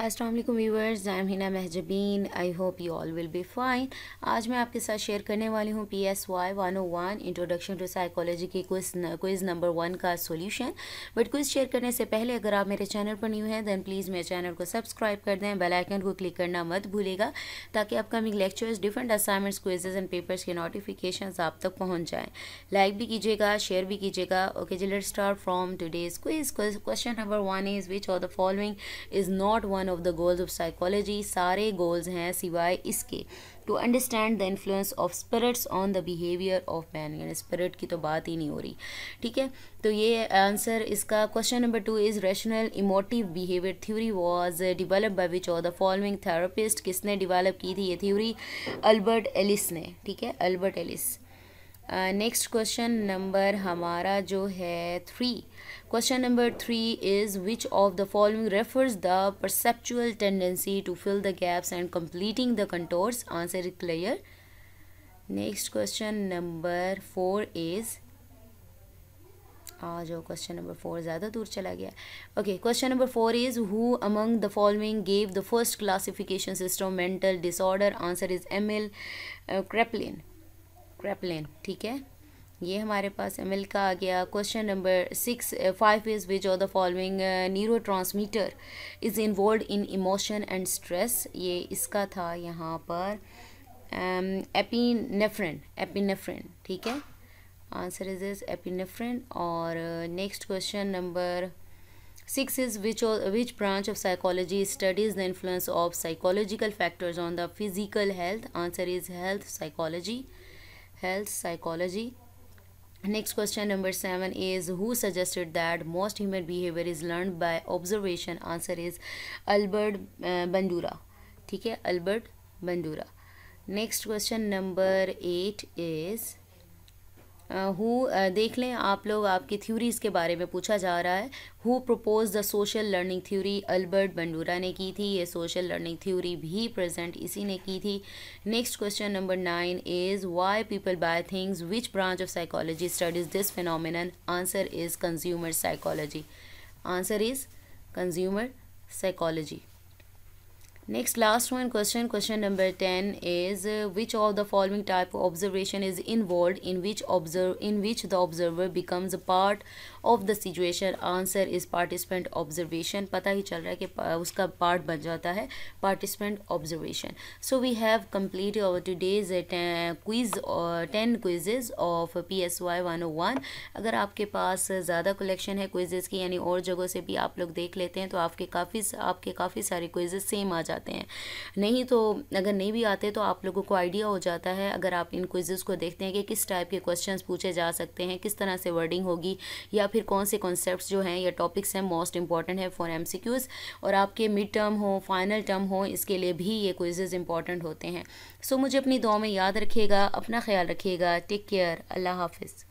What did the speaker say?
Aslam viewers जैम Hina Mahjabeen I hope you all will be fine आज मैं आपके साथ शेयर करने वाली हूँ P S Y one O one introduction to psychology के क्विज नंबर वन का सोल्यूशन बट क्विज़ शेयर करने से पहले अगर आप मेरे चैनल पर न्यू हैं दैन प्लीज़ मेरे चैनल को सब्सक्राइब कर दें बेलाइकन को क्लिक करना मत भूलेगा ताकि upcoming lectures different assignments quizzes and papers के नोटिफिकेशन आप तक पहुँच जाएँ लाइक भी कीजिएगा शेयर भी कीजिएगा ओके जी let start today's quiz question number one is which of the following is not one one of the goals of psychology सारे गोल्स हैं सिवाय इसके to understand the influence of spirits on the behaviour of man यानी spirit की तो बात ही नहीं हो रही ठीक है तो ये आंसर इसका question number two is rational emotive behaviour theory was develop by which of the following therapist किसने डिवेलप की थी ये थ्योरी अल्बर्ट एलिस ने ठीक है Albert Ellis next question number हमारा जो है three question number three is which of the following refers the perceptual tendency to fill the gaps and completing the contours answer is clear next question number four is आ जो question number four ज़्यादा दूर चला गया okay question number four is who among the following gave the first classification system mental disorder answer is M L Kraepelin Kraepelin ठीक है ये हमारे पास एम का आ गया question number six five is which of the following neurotransmitter is involve in emotion and stress ये इसका था यहाँ पर एपीनेफ्रेन um, एपिनेफ्रिन ठीक है आंसर इज इज एपिनेफ्रिन और next question number six is which which branch of psychology studies the influence of psychological factors on the physical health answer is health psychology health psychology next question number 7 is who suggested that most human behavior is learned by observation answer is albert uh, bandura theek hai albert bandura next question number 8 is who देख लें आप लोग आपकी theories के बारे में पूछा जा रहा है who propose the social learning theory Albert Bandura ने की थी ये सोशल लर्निंग थ्योरी भी प्रेजेंट इसी ने की थी next question number nine is why people buy things which branch of psychology studies this phenomenon answer is consumer psychology answer is consumer psychology next last one question question number 10 is uh, which of the following type of observation is involved in which observe in which the observer becomes a part of the situation answer is participant observation पता ही चल रहा है कि उसका part बन जाता है participant observation so we have completed our today's uh, quiz or uh, 10 quizzes of PSY 101 अगर आपके पास ज़्यादा collection है quizzes की यानी और जगहों से भी आप लोग देख लेते हैं तो आपके काफ़ी आपके काफ़ी सारे quizzes सेम आ जाते हैं जाते हैं नहीं तो अगर नहीं भी आते तो आप लोगों को आइडिया हो जाता है अगर आप इन क्विजेज़ को देखते हैं कि किस टाइप के क्वेश्चन पूछे जा सकते हैं किस तरह से वर्डिंग होगी या फिर कौन से कॉन्सेप्ट जो हैं या टॉपिक्स हैं मोस्ट इंपॉर्टेंट है फॉर एम और आपके मिड टर्म हो फाइनल टर्म हो इसके लिए भी ये क्विजेज़ इंपॉर्टेंट होते हैं सो so, मुझे अपनी दुआ में याद रखिएगा अपना ख्याल रखिएगा टेक केयर अल्लाह हाफिज़